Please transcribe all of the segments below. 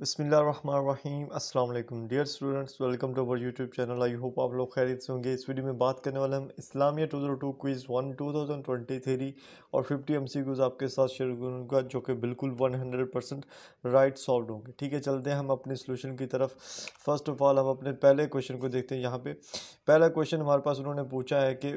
बसमीम् अल्लाम dear students welcome to our YouTube channel I hope आप लोग खैरित से होंगे इस वीडियो में बात करने वाले हम इस्लामिया two zero two quiz one two thousand twenty three और फिफ्टी एम सी क्यूज़ आपके साथ शेयर करूँगा जो कि बिल्कुल one hundred percent right solve होंगे ठीक है चलते हैं हम अपने सोल्यूशन की तरफ फर्स्ट ऑफ ऑल हम अपने पहले क्वेश्चन को देखते हैं यहाँ पर पहला क्वेश्चन हमारे पास उन्होंने पूछा है कि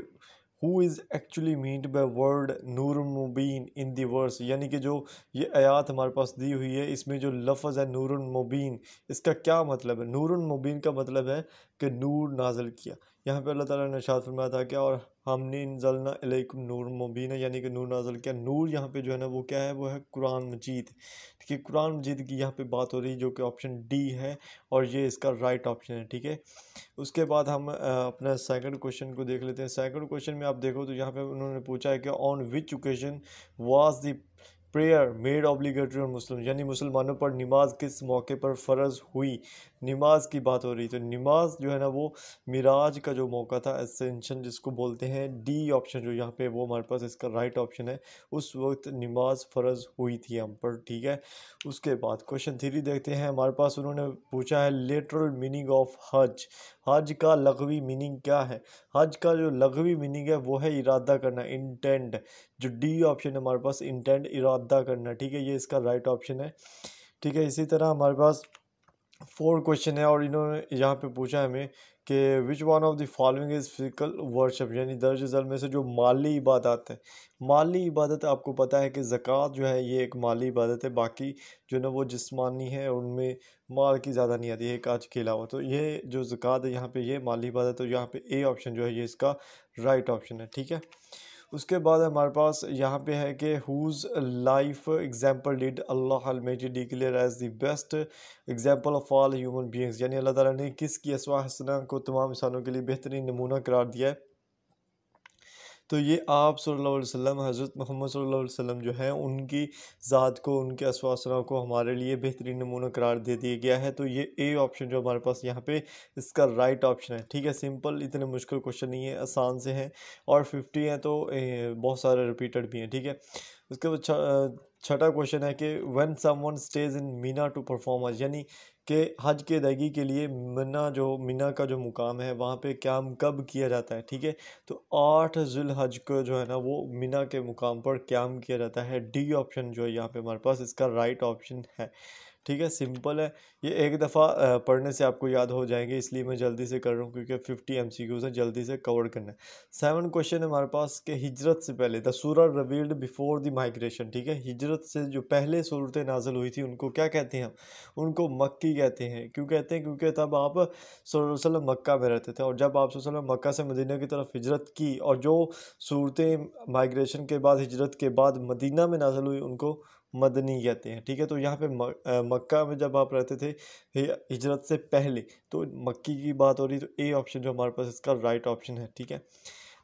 who is actually meant by word नूर मुबीन इन दी वर्स यानी कि जो ये आयात हमारे पास दी हुई है इसमें जो लफ्ज़ है नूर मुबीन इसका क्या मतलब है नूर मुबीन का मतलब है कि नूर नाजल किया यहाँ पे अल्लाह ताला ने शाद फरमाया था कि और हमने इन अलैकुम नूर मुबीन यानी कि नूर नाजल किया नूर यहाँ पे जो है ना वो क्या है वो है कुरान मजीद कि कुरान मजीद की यहाँ पे बात हो रही है जो कि ऑप्शन डी है और ये इसका राइट ऑप्शन है ठीक है उसके बाद हम अपना सेकंड क्वेश्चन को देख लेते हैं सेकंड क्वेश्चन में आप देखो तो यहाँ पे उन्होंने पूछा है कि on which occasion was the prayer made obligatory और मुस्लिम यानी मुसलमानों पर नमाज किस मौके पर फ़र्ज हुई नमाज की बात हो रही तो नमाज जो है ना वो मिराज का जो मौका था एसेंशन जिसको बोलते हैं डी ऑप्शन जो यहाँ पे वो हमारे पास इसका राइट ऑप्शन है उस वक्त नमाज फ़र्ज हुई थी हम पर ठीक है उसके बाद क्वेश्चन थ्री देखते हैं हमारे पास उन्होंने पूछा है लेटरल मीनिंग ऑफ हज हज का लघवी मीनिंग क्या है हज का जो लघवी मीनिंग है वो है इरादा करना इंटेंट जो डी ऑप्शन है हमारे पास इंटेंट इरादा करना ठीक है ये इसका राइट ऑप्शन है ठीक है इसी तरह हमारे पास फोर क्वेश्चन है और इन्होंने यहाँ पे पूछा हमें कि which one of the following is physical worship यानी दर्ज जल में से जो माली इबादत है माली इबादत आपको पता है कि ज़क़़त जो है ये एक माली इबादत है बाकी जो ना वो जिस्मानी है उनमें माल की ज़्यादा नहीं आती है एक आज के अलावा तो ये जो ज़क़़त है यहाँ पर ये माली इबादत तो यहाँ पे ए ऑप्शन जो है ये इसका राइट right ऑप्शन है ठीक है उसके बाद हमारे पास यहाँ पे है कि whose life example did Allah Almighty declare as the best example of all human beings यानी अल्लाह ताला ने किसकी असवा हसना को तमाम इंसानों के लिए बेहतरीन नमूना करार दिया है तो ये आप सल्लल्लाहु अलैहि वसल्लम हज़रत मोहम्मद सल्लल्लाहु अलैहि वसल्लम जो हैं उनकी ज़ात को उनके असवासरा को हमारे लिए बेहतरीन नमूना करार दे दिया गया है तो ये ए ऑप्शन जो हमारे पास यहाँ पे इसका राइट ऑप्शन है ठीक है सिंपल इतने मुश्किल क्वेश्चन नहीं है आसान से हैं और फिफ्टी हैं तो बहुत सारे रिपीटेड भी हैं ठीक है उसके बाद छठा क्वेश्चन है कि when someone stage in Mina to perform यानी के हज की अदायगी के लिए मना जो मिना का जो मुकाम है वहाँ पे क्या कब किया जाता है ठीक है तो आठ हज को जो है ना वो मिना के मुकाम पर क्याम किया जाता है डी ऑप्शन जो है यहाँ पे हमारे पास इसका राइट ऑप्शन है ठीक है सिंपल है ये एक दफ़ा पढ़ने से आपको याद हो जाएंगे इसलिए मैं जल्दी से कर रहा हूँ क्योंकि फिफ्टी एम सी क्यूज़ है जल्दी से कवर करना है सेवन क्वेश्चन हमारे पास के हिजरत से पहले द सूरा रवील्ड बिफोर द माइग्रेशन ठीक है हिजरत से जो पहले सूरत नाजल हुई थी उनको क्या कहते हैं उनको मक्की कहते हैं क्यों कहते हैं क्योंकि तब आप सल्लम मक्का में रहते थे और जब आप सल्लम मक्का से मदीना की तरफ हिजरत की और जो सूरतें माइग्रेशन के बाद हिजरत के बाद मदीना में नाजल हुई उनको मदनी कहते हैं ठीक है तो यहाँ पे मक्का में जब आप रहते थे हिजरत से पहले तो मक्की की बात हो रही तो ए ऑप्शन जो हमारे पास इसका राइट ऑप्शन है ठीक है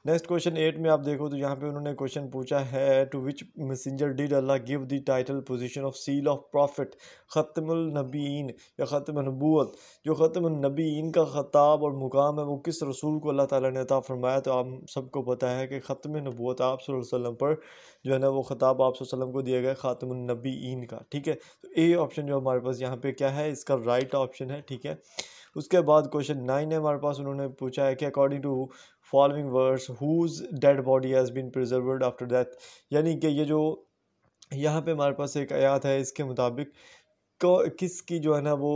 नेक्स्ट क्वेश्चन एट में आप देखो तो यहाँ पे उन्होंने क्वेश्चन पूछा है to which messenger did Allah give the title position of seal of prophet ख़त्मुल नबीन या ख़त्म नबूत जो ख़त्म नबीन का ख़ताब और मुकाम है वो किस रसूल को अल्लाह ताला ने अता फरमाया तो आप सबको पता है कि ख़त्म नबूत आप सल्लम पर जो है ना वो ख़ताब आप सल्लम को दिया गया ख़ातमनबीन का ठीक है तो ए ऑप्शन जो हमारे पास यहाँ पर क्या है इसका राइट ऑप्शन है ठीक है उसके बाद क्वेश्चन नाइन है हमारे पास उन्होंने पूछा है कि according to following words whose dead body has been preserved after death यानी कि ये जो यहाँ पे हमारे पास एक आयात है इसके मुताबिक किसकी जो है ना वो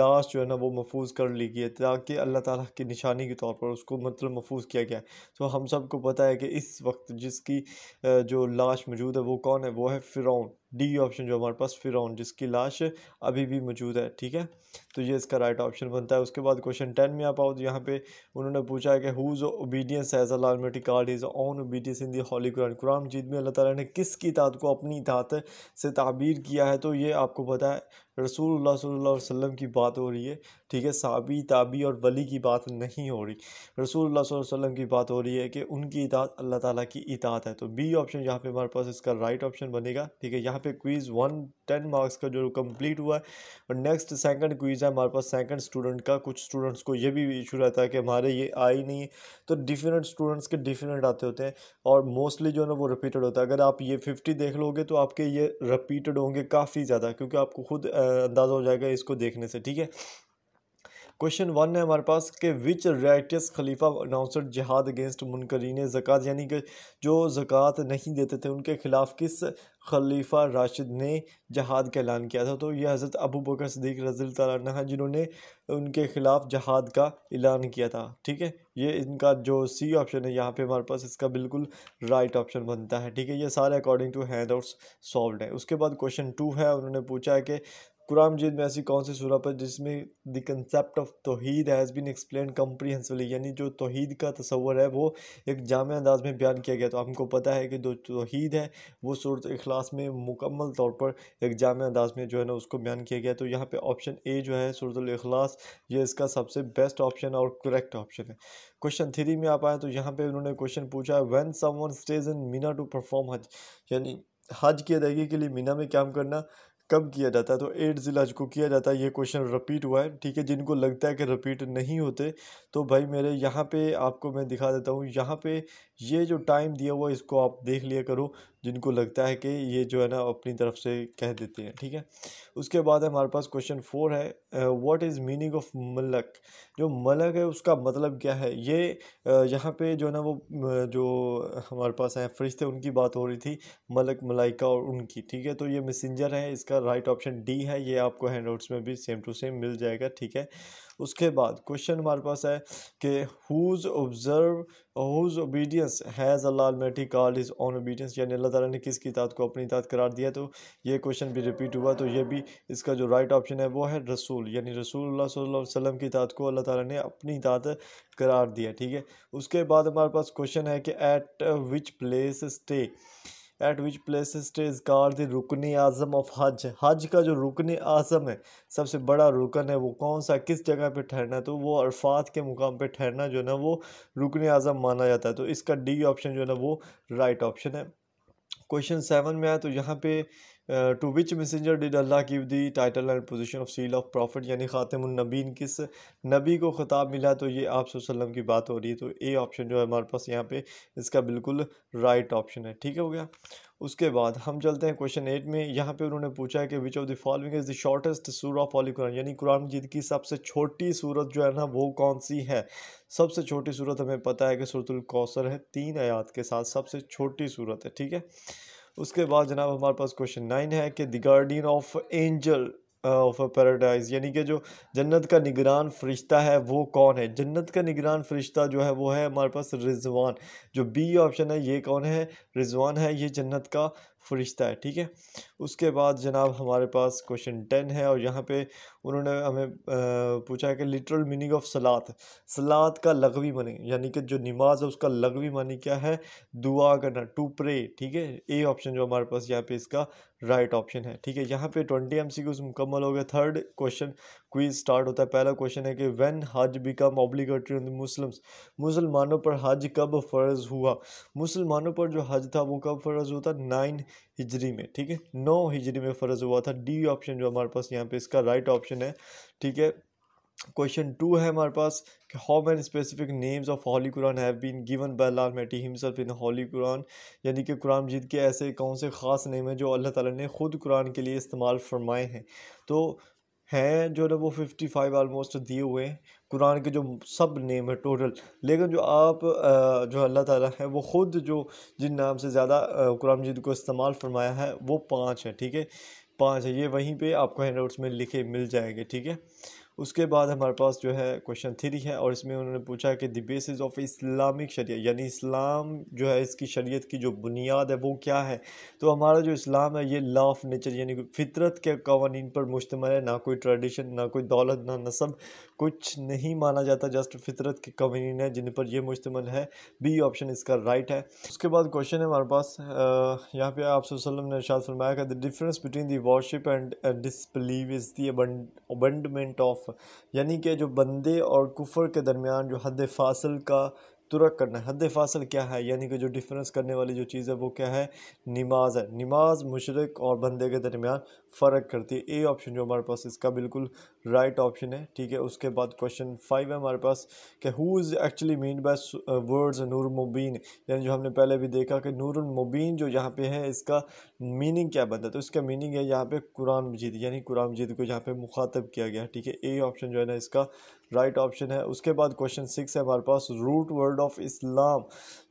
लाश जो है ना वो महफूज कर ली गई है ताकि अल्लाह ताला की निशानी के तौर पर उसको मतलब महफूज किया गया है तो हम सबको पता है कि इस वक्त जिसकी जो लाश मौजूद है वो कौन है वो है फ़िरौन डी ऑप्शन जो हमारे पास फिर जिसकी लाश अभी भी मौजूद है ठीक है तो ये इसका राइट ऑप्शन बनता है उसके बाद क्वेश्चन टेन में आप आओ तो यहाँ पे उन्होंने पूछा है कि whose obedience as Almighty called is own obedience in the holy Quran कुरान जीत में अल्लाह ताला ने किसकी इतात को अपनी इतात से ताबीर किया है तो ये आपको पता है रसूल वसल्लम की बात हो रही है ठीक है साबी ताबी और वली की बात नहीं हो रही रसूल वसल्लम की बात हो रही है कि उनकी इतात अल्लाह ताला की इतात है तो बी ऑप्शन यहाँ पे हमारे पास इसका राइट ऑप्शन बनेगा ठीक है यहाँ पे क्वीज़ वन टेन मार्क्स का जो कंप्लीट हुआ है और नेक्स्ट सेकंड क्वीज़ है हमारे पास सेकंड स्टूडेंट का कुछ स्टूडेंट्स को ये भी इशू रहता है कि हमारे ये आए नहीं है तो डिफरेंट स्टूडेंट्स के डिफरेंट आते होते हैं और मोस्टली जो है ना वो रिपीटेड होता है अगर आप ये फिफ्टी देख लोगे तो आपके ये रिपीटेड होंगे काफ़ी ज़्यादा क्योंकि आपको खुद अंदाज़ा हो जाएगा इसको देखने से ठीक है क्वेश्चन वन है हमारे पास कि which righteous khalifa announced jihad against मुनकरीन ज़क़़त यानी कि जो ज़क़़त नहीं देते थे उनके ख़िलाफ़ किस खलीफा राशिद ने जहाद का ऐलान किया था तो यह हज़रत अबू बकर सदीक रजील है जिन्होंने उनके ख़िलाफ़ जहाद का ऐलान किया था ठीक है ये इनका जो सी ऑप्शन है यहाँ पे हमारे पास इसका बिल्कुल राइट ऑप्शन बनता है ठीक है ये सारे according to handouts solve है उसके बाद क्वेश्चन टू है उन्होंने पूछा है कि कुरान मजीद में ऐसी कौन सी सूरत है जिसमें the concept of tawheed has been explain comprehensively यानी जो तोहद का तस्वर है वो एक जाम अंदाज में बयान किया गया तो हमको पता है कि जो तोहद है वो सूरत अखलास में मुकम्मल तौर पर एक जाम अंदाज में जो है ना उसको बयान किया गया तो यहाँ पर ऑप्शन ए जो है सूरत अखलास ये इसका सबसे बेस्ट ऑप्शन और करेक्ट ऑप्शन है क्वेश्चन थ्री में आप आए तो यहाँ पर उन्होंने क्वेश्चन पूछा है someone stage in Mina to perform Hajj यानी हज की अदायगी के लिए मीना में काम करना कब किया जाता है तो एड्स जिला को किया जाता है ये क्वेश्चन रिपीट हुआ है ठीक है जिनको लगता है कि रिपीट नहीं होते तो भाई मेरे यहाँ पे आपको मैं दिखा देता हूँ यहाँ पे ये जो टाइम दिया हुआ इसको आप देख लिया करो जिनको लगता है कि ये जो है ना अपनी तरफ से कह देते हैं ठीक है उसके बाद हमारे पास क्वेश्चन फोर है what is meaning of malak जो मलक है उसका मतलब क्या है ये यहाँ पे जो है ना वो जो हमारे पास हैं फरिश्ते उनकी बात हो रही थी मलक मलाइका और उनकी ठीक है तो ये मैसेंजर है इसका राइट ऑप्शन डी है ये आपको हैंड में भी सेम टू सेम मिल जाएगा ठीक है उसके बाद क्वेश्चन हमारे पास है कि whose observe whose obedience has Almighty called is own obedience यानी अल्लाह ताला ने किसकी तात को अपनी तात करार दिया तो ये क्वेश्चन भी रिपीट हुआ तो ये भी इसका जो राइट ऑप्शन है वो है रसूल यानी रसूल वसल्लम की तात को अल्लाह ताला ने अपनी तात करार दिया ठीक है उसके बाद हमारे पास क्वेश्चन है कि at which place stay at which place is car the rukn azam of हज हज का जो रुकन आज़म है सबसे बड़ा रुकन है वो कौन सा किस जगह पे ठहरना है तो वो अरफात के मुकाम पे ठहरना जो है ना वो रुकन आज़म माना जाता है तो इसका डी ऑप्शन जो है ना वो राइट ऑप्शन है क्वेश्चन सेवन में आया तो यहाँ पे to which messenger did Allah give the title and position of seal of prophet यानी ख़ातमनबीन किस नबी को ख़िताब मिला तो ये आप वसलम की बात हो रही है तो ए ऑप्शन जो है हमारे पास यहाँ पे इसका बिल्कुल राइट ऑप्शन है ठीक है हो गया उसके बाद हम चलते हैं क्वेश्चन एट में यहाँ पे उन्होंने पूछा है कि which of the following is the shortest surah of holy Quran यानी कुरान जीत की सबसे छोटी सूरत जो है ना वो कौन सी है सबसे छोटी सूरत हमें पता है कि सूरतुल कौसर है तीन आयात के साथ सबसे छोटी सूरत है ठीक है उसके बाद जनाब हमारे पास क्वेश्चन नाइन है कि the guardian of angel of a paradise यानी कि जो जन्नत का निगरान फरिश्ता है वो कौन है जन्नत का निगरान फरिश्ता जो है वो है हमारे पास रिजवान जो बी ऑप्शन है ये कौन है रिजवान है ये जन्नत का फरिश्ता है ठीक है उसके बाद जनाब हमारे पास क्वेश्चन टेन है और यहाँ पे उन्होंने हमें पूछा है कि लिटरल मीनिंग ऑफ सलात सलात का लगवी मानी यानी कि जो नमाज है उसका लगवी मानी क्या है दुआ करना टू प्रे ठीक है ए ऑप्शन जो हमारे पास यहाँ पे इसका राइट right ऑप्शन है ठीक है यहाँ पे ट्वेंटी एम सी मुकम्मल हो गए थर्ड क्वेश्चन क्वीज स्टार्ट होता है पहला क्वेश्चन है कि when Hajj become obligatory on the Muslims मुसलमानों पर हज कब फ़र्ज हुआ मुसलमानों पर जो हज था वो कब फ़र्ज हुआ था नाइन हिजरी में ठीक है नौ हिजरी में फ़र्ज हुआ था डी ऑप्शन जो हमारे पास यहाँ पे इसका राइट ऑप्शन है ठीक है क्वेश्चन टू है हमारे पास कि how many specific names of holy Quran have been given by Allah Almighty himself in holy Quran यानी कि कुरान जीत के ऐसे कौन से ख़ास नेम हैं जो अल्लाह ताला ने ख़ुद कुरान के लिए इस्तेमाल फरमाए हैं तो हैं जो ना वो फिफ्टी फाइव आलमोस्ट दिए हुए हैं कुरान के जो सब नेम है टोटल लेकिन जो आप जो अल्लाह ताला है वो ख़ुद जो जिन नाम से ज़्यादा कुरान मजीद को इस्तेमाल फरमाया है वो पाँच है ठीक है पाँच है ये वहीं पे आपको हैंड आउट्स में लिखे मिल जाएंगे ठीक है उसके बाद हमारे पास जो है क्वेश्चन थ्री है और इसमें उन्होंने पूछा कि the basis of Islamic sharia यानी इस्लाम जो है इसकी शरीयत की जो बुनियाद है वो क्या है तो हमारा जो इस्लाम है ये लॉ ऑफ नेचर यानी फितरत के कवानीन पर मुश्तमल है ना कोई ट्रेडिशन ना कोई दौलत ना नसब कुछ नहीं माना जाता जस्ट फितरत के कवानीन है जिन पर यह मुश्तमल है बी ऑप्शन इसका राइट है उसके बाद क्वेश्चन है हमारे पास यहाँ पे आप सल्लम ने शाद फरमाया कि the difference between the worship and disbelieve is the abandonment of ख़ौफ़ यानी कि जो बंदे और कुफर के दरमियान जो हद फासिल का तुरक करना है हद फासल क्या है यानी कि जो डिफरेंस करने वाली जो चीज़ है वो क्या है नमाज है नमाज मुशरक और बंदे के दरमियान फ़र्क करती है ए ऑप्शन जो हमारे पास इसका बिल्कुल राइट right ऑप्शन है ठीक है उसके बाद क्वेश्चन फाइव है हमारे पास कि who is actually mean by words नूर मुबीन यानी जो हमने पहले भी देखा कि नूर मुबीन जो यहाँ पे है इसका मीनिंग क्या बनता है तो इसका मीनिंग है यहाँ पे कुरान मजीद यानी कुरान मजीद को यहाँ पे मुखातब किया गया ठीक है ए ऑप्शन जो है ना इसका राइट right ऑप्शन है उसके बाद क्वेश्चन सिक्स है हमारे पास रूट वर्ड ऑफ इस्लाम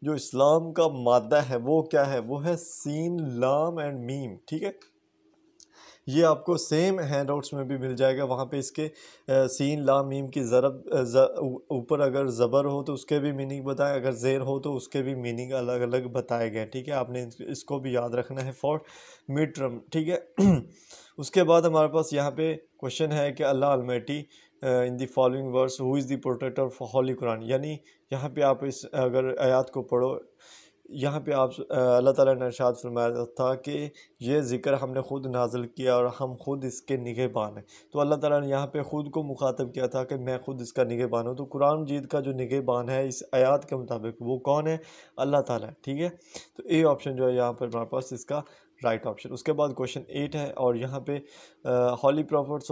जो इस्लाम का मादा है वो क्या है वो है सीन लाम एंड मीम ठीक है ये आपको सेम हैंड आउट्स में भी मिल जाएगा वहाँ पे इसके सीन ला मीम की ज़रब ऊपर अगर ज़बर हो तो उसके भी मीनिंग बताए अगर ज़ेर हो तो उसके भी मीनिंग अलग अलग बताए गए ठीक है आपने इसको भी याद रखना है फॉर मिड टर्म ठीक है उसके बाद हमारे पास यहाँ पे क्वेश्चन है कि Allah Almighty in the following verse who is the protector for holy Quran यानी यहाँ पे आप इस अगर आयात को पढ़ो यहाँ पे आप अल्लाह ताला ने इरशाद फरमाया था कि ये ज़िक्र हमने ख़ुद नाजिल किया और हम ख़ुद इसके बान हैं तो अल्लाह ताला ने यहाँ पे ख़ुद को मुखातब किया था कि मैं ख़ुद इसका निगहबान हूँ तो कुरान जीत का जो बान है इस आयात के मुताबिक वो कौन है अल्लाह ताला ठीक है तो ए ऑप्शन जो है यहाँ पर हमारे पास इसका राइट ऑप्शन उसके बाद क्वेश्चन एट है और यहाँ पे हॉली प्रॉफिट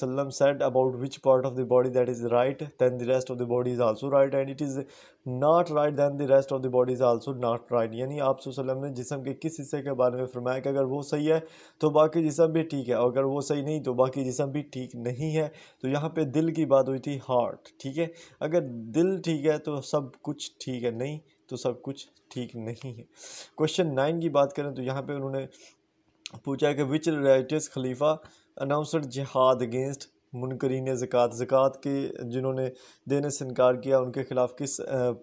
सल्लम said about which part of the body that is right then the rest of the body is also right and it is not right then the rest of the body is also not right यानी आप सल्लम ने जिसम के किस हिस्से के बारे में फरमाया कि अगर वो सही है तो बाकी जिसम भी ठीक है और अगर वो सही नहीं तो बाकी जिसम भी ठीक नहीं है तो यहाँ पर दिल की बात हुई थी हार्ट ठीक है अगर दिल ठीक है तो सब कुछ ठीक है नहीं तो सब कुछ ठीक नहीं है क्वेश्चन नाइन की बात करें तो यहाँ पे उन्होंने पूछा कि which rights khalifa announced jihad against मुनकरीन ज़क़़त ज़क़़त के जिन्होंने देने से इनकार किया उनके ख़िलाफ़ किस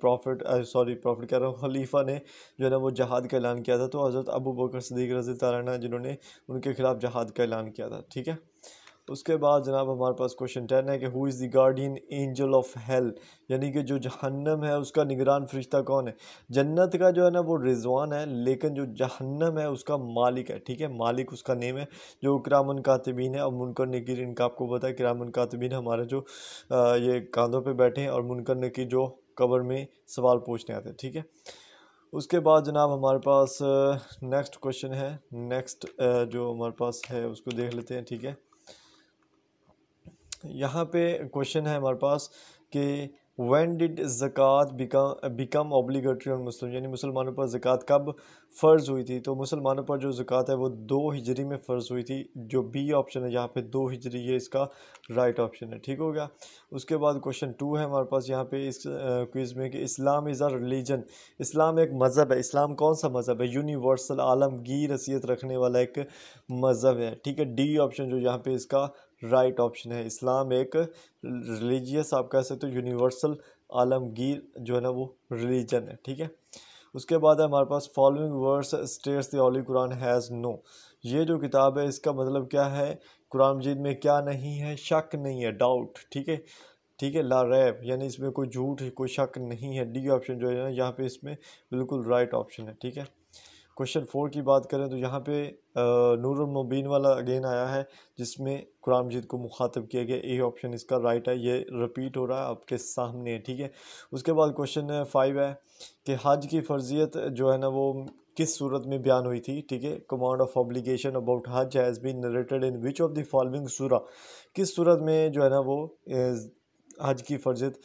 प्रॉफिट सॉरी प्रॉफिट कह रहा हूँ खलीफा ने जो है ना वो जहाद का ऐलान किया था तो हज़रत अबू बकर सदीक रजी तारा जिन्होंने उनके ख़िलाफ़ जहाद का ऐलान किया था ठीक है उसके बाद जनाब हमारे पास क्वेश्चन टेन है कि who is the guardian angel of hell यानी कि जो जहन्नम है उसका निगरान फरिश्ता कौन है जन्नत का जो है ना वो रिजवान है लेकिन जो जहन्नम है उसका मालिक है ठीक है मालिक उसका नेम है जो करामन कातबीन है और मुनकर नकीर इनका आपको पता है करामन कातबीन हमारे जो आ, ये कांधों पर बैठे हैं और मुनकर नकीर जो कबर में सवाल पूछने आते हैं ठीक है उसके बाद जनाब हमारे पास नेक्स्ट क्वेश्चन है नेक्स्ट जो हमारे पास है उसको देख लेते हैं ठीक है यहाँ पे क्वेश्चन है हमारे पास कि when did zakat become obligatory और मुस्लिम यानी मुसलमानों पर ज़क़़त कब फ़र्ज़ हुई थी तो मुसलमानों पर जो ज़क़़त है वो दो हिजरी में फ़र्ज़ हुई थी जो बी ऑप्शन है यहाँ पे दो हिजरी है इसका राइट right ऑप्शन है ठीक हो गया उसके बाद क्वेश्चन टू है हमारे पास यहाँ पे इस क्विज़ में कि इस्लाम इज़ आ रिलीजन इस्लाम एक मज़हब है इस्लाम कौन सा मज़हब है यूनिवर्सल आलमगीर हसीियत रखने वाला एक मज़हब है ठीक है डी ऑप्शन जो यहाँ पर इसका राइट ऑप्शन है इस्लाम एक रिलीजियस आप कह सकते हो यूनिवर्सल आलमगीर जो है ना वो रिलीजन है ठीक है उसके बाद है हमारे पास फॉलोइंग वर्ड्स स्टेट्स दली कुरान हैज़ नो ये जो किताब है इसका मतलब क्या है कुरान मजीद में क्या नहीं है शक नहीं है डाउट ठीक है ठीक है ला रैब यानी इसमें कोई झूठ कोई शक नहीं है डी ऑप्शन जो है ना यहाँ पे इसमें बिल्कुल राइट ऑप्शन है ठीक है क्वेश्चन फोर की बात करें तो यहाँ पे नूर मुबीन वाला अगेन आया है जिसमें कुरान मजीद को मुखातब किया गया ए ऑप्शन इसका राइट है ये रिपीट हो रहा है आपके सामने है ठीक है उसके बाद क्वेश्चन फाइव है कि हज की फर्जियत जो है ना वो किस सूरत में बयान हुई थी ठीक है command of obligation about Hajj has been narrated in which of the following surah किस सूरत में जो है ना वो हज की फर्जियत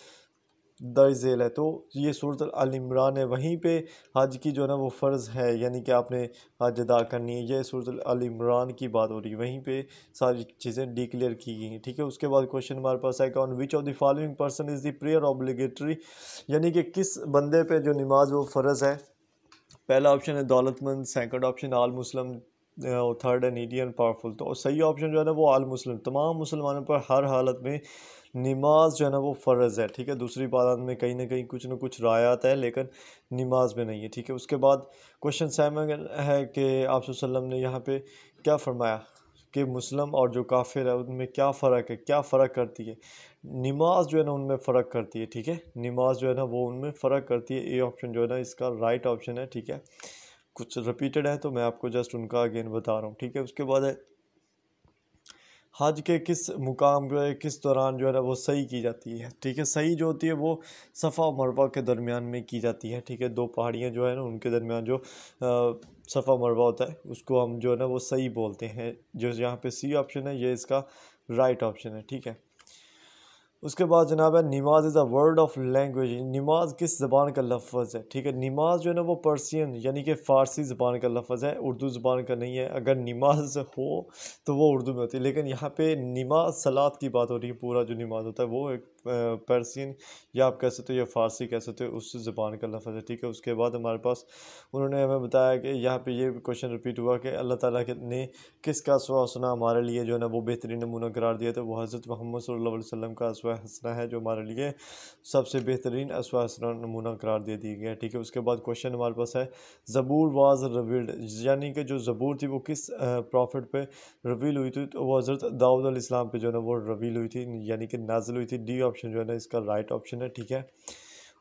दर्ज झेल है तो ये सूरत अलमरान है वहीं पे हज की जो है ना वो फ़र्ज़ है यानी कि आपने हज अदा करनी है ये सूरत अलमरान की बात हो रही है वहीं पे सारी चीज़ें डिक्लेयर की गई हैं ठीक है उसके बाद क्वेश्चन हमारे पास आएगा on which of the following person is the prayer obligatory यानी कि किस बंदे पे जो नमाज वो फ़र्ज़ है पहला ऑप्शन है दौलतमंद सेकेंड ऑप्शन आल मुस्लिम और third and needy and powerful तो सही ऑप्शन जो है ना वो आल मुस्लिम तमाम मुसलमानों पर हर हालत में नमाज जो है ना वो फ़र्ज़ है ठीक है दूसरी बारात में कहीं ना कहीं कुछ ना कुछ रायात है लेकिन नमाज में नहीं है ठीक है उसके बाद क्वेश्चन सेवन है कि आप ने यहाँ पे क्या फरमाया कि मुस्लिम और जो काफिर है उनमें क्या फ़र्क है क्या फ़र्क करती है नमाज जो है ना उनमें फ़र्क करती है ठीक है नमाज जो है ना वो उनमें फ़र्क करती है ए ऑप्शन जो है ना इसका राइट ऑप्शन है ठीक है कुछ रिपीटेड है तो मैं आपको जस्ट उनका अगेन बता रहा हूँ ठीक है उसके बाद है हज के किस मुकाम जो है किस दौरान जो है ना वो सही की जाती है ठीक है सही जो होती है वो सफ़ा और मरवा के दरमियान में की जाती है ठीक है दो पहाड़ियाँ जो है ना उनके दरमियान जो आ, सफ़ा मरवा होता है उसको हम जो है ना वो सही बोलते हैं जो यहाँ पे सी ऑप्शन है ये इसका राइट ऑप्शन है ठीक है उसके बाद जनाब है नमाज is a word of language नमाज किस ज़बान का लफज है ठीक है नमाज जो है ना वो पर्सियन यानी कि फ़ारसी ज़बान का लफज है उर्दू ज़बान का नहीं है अगर नमाज हो तो वो उर्दू में होती है लेकिन यहाँ पे नमाज सलाद की बात हो रही है पूरा जो नमाज होता है वो एक पर्सियन या आप कह सकते हो या फ़ारसी कह सकते हो उस ज़बान का लफज है ठीक है उसके बाद हमारे पास उन्होंने हमें बताया कि यहाँ पे ये क्वेश्चन रिपीट हुआ कि अल्लाह ताला के ने किसका असवा सुना हमारे लिए जो है ना वो बेहतरीन नमूना करार दिया था वो हज़रत मोहम्मद सल्लल्लाहु का असवा हसना है जो हमारे लिए सबसे बेहतरीन असवा हसना नमूना करार दे दिया गया ठीक है उसके बाद क्वेश्चन हमारे पास है ज़बूर वाज रवील्ड यानी कि जो ज़बूर थी वो किस प्रॉफिट पर रवील हुई थी तो वो हज़रत दाऊद इस्लाम पर जो है ना वो रवील हुई थी यानी कि नाजिल हुई थी डी ऑप्शन जो है ना इसका राइट right ऑप्शन है ठीक है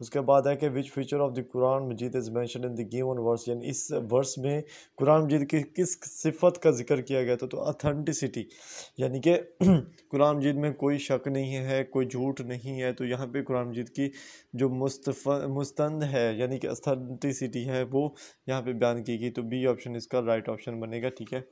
उसके बाद है कि which feature of the Quran Majeed is mention in the given verse यानी इस वर्स में कुरान मजीद की किस सिफत का जिक्र किया गया था तो अथेंटिसिटी यानी कि कुरान मजीद में कोई शक नहीं है कोई झूठ नहीं है तो यहाँ पे कुरान मजीद की जो मुस्तफ़ मुस्तंद है यानी कि अथेंटिसिटी है वो यहाँ पे बयान की गई तो बी ऑप्शन इसका राइट ऑप्शन बनेगा ठीक है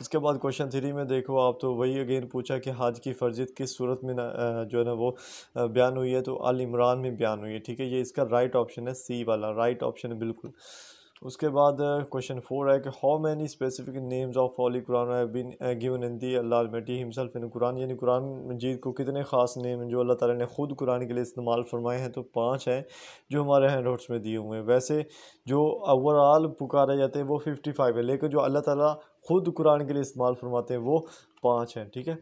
उसके बाद क्वेश्चन थ्री में देखो आप तो वही अगेन पूछा कि हाज की फर्जियत किस सूरत में ना, जो है ना वो बयान हुई है तो अल इमरान में बयान हुई है ठीक है ये इसका राइट ऑप्शन है सी वाला राइट ऑप्शन है बिल्कुल उसके बाद क्वेश्चन फोर है कि how many specific names of holy Quran have been given in the Allah in Quran यानी कुरान मजीद को कितने ख़ास नेम जो अल्लाह ताला ने ख़ुद कुरान के लिए इस्तेमाल फरमाए हैं तो पाँच हैं जो हमारे हैंड नोट्स में दिए हुए हैं वैसे जो ओवरऑल पुकारे जाते हैं वो फिफ्टी फाइव है लेकिन जो अल्लाह ताला ख़ुद कुरान के लिए इस्तेमाल फरमाते हैं वो पाँच हैं ठीक है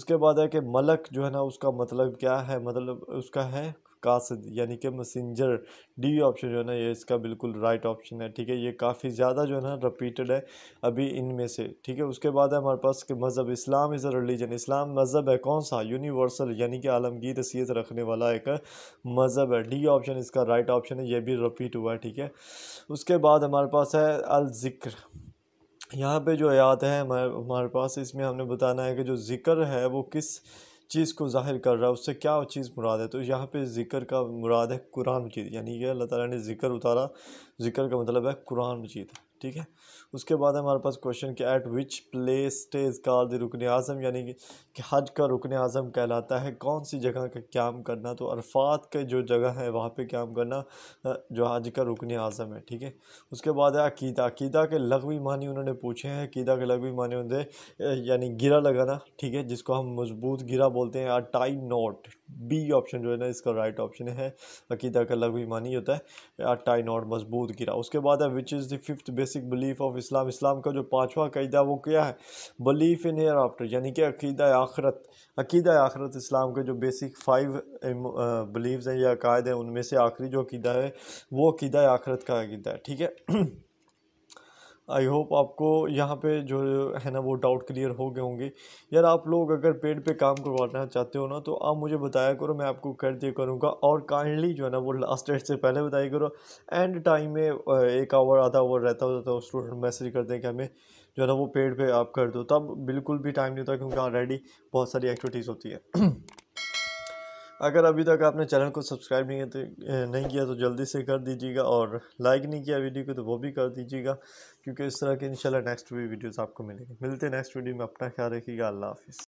उसके बाद है कि मलक जो है ना उसका मतलब क्या है मतलब उसका है कासद यानी कि मैसेंजर डी ऑप्शन जो है ना ये इसका बिल्कुल राइट ऑप्शन है ठीक है ये काफ़ी ज़्यादा जो है ना रिपीटेड है अभी इनमें से ठीक है उसके बाद है हमारे पास कि मज़हब इस्लाम इज़ अ रिलीजन इस्लाम मज़हब है कौन सा यूनिवर्सल यानी कि आलमगीर हैसीत रखने वाला एक मज़हब है डी ऑप्शन इसका राइट ऑप्शन है ये भी रिपीट हुआ है ठीक है उसके बाद हमारे पास है अल ज़िक्र यहाँ पर जो याद है हमारे हमारे पास इसमें हमने बताना है कि जो ज़िक्र है वो किस चीज़ को जाहिर कर रहा है उससे क्या चीज़ मुराद है तो यहाँ पे ज़िक्र का मुराद है कुरान मजीद यानी कि अल्लाह ताला ने ज़िक्र उतारा ज़िक्र का मतलब है कुरान मजीद ठीक है उसके बाद हमारे पास क्वेश्चन कि at which place stage car the rukn azam यानी कि हज का रुकन आज़म कहलाता है कौन सी जगह का क्याम करना तो अरफात के जो जगह है वहाँ पे क्याम करना जो हज का रुकन आज़म है ठीक है उसके बाद है अकीदा अकीदा के लगवी मानी उन्होंने पूछे हैं अकीदा के लगवी मानी उन्होंने यानी गिरा लगाना ठीक है जिसको हम मजबूत गिरा बोलते हैं या टाई नोट बी ऑप्शन जो है ना इसका राइट ऑप्शन है अकीदा का मान ही होता है आटा नॉट मजबूत गिरा उसके बाद है which is the fifth basic belief of Islam इस्लाम का जो पाँचवा कैदा वो क्या है बिलीफ इन हेयर आफ्टर यानी कि अकीदा आखरत अकीदा आखरत इस्लाम के जो बेसिक फाइव बिलीव हैं या अकायद हैं उनमें से आखिरी जो अकीदा है वो अकीदा आखरत का अकीदा है ठीक है आई होप आपको यहाँ पे जो है ना वो डाउट क्लियर हो गए होंगे यार आप लोग अगर पेड पे काम करवाना चाहते हो ना तो आप मुझे बताया करो मैं आपको कर दिया करूँगा और काइंडली जो है ना वो लास्ट डेट से पहले बताया करो एंड टाइम में एक आवर आधा आवर रहता होता था स्टूडेंट मैसेज करते हैं कि हमें जो है ना वो पेड पे आप कर दो तब बिल्कुल भी टाइम नहीं होता क्योंकि ऑलरेडी बहुत सारी एक्टिविटीज़ होती है अगर अभी तक आपने चैनल को सब्सक्राइब नहीं किया तो, नहीं किया तो जल्दी से कर दीजिएगा और लाइक नहीं किया वीडियो को तो वो भी कर दीजिएगा क्योंकि इस तरह के इंशाल्लाह नेक्स्ट भी वीडियोस आपको मिलेंगे मिलते हैं नेक्स्ट वीडियो में अपना ख्याल रखिएगा अल्लाह हाफिज़